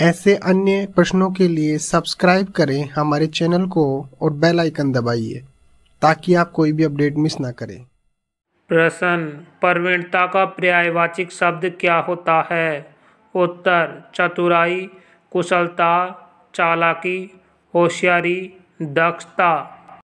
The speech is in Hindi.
ऐसे अन्य प्रश्नों के लिए सब्सक्राइब करें हमारे चैनल को और बेल आइकन दबाइए ताकि आप कोई भी अपडेट मिस ना करें प्रश्न प्रवीणता का पर्यायवाचिक शब्द क्या होता है उत्तर चतुराई कुशलता चालाकी होशियारी दक्षता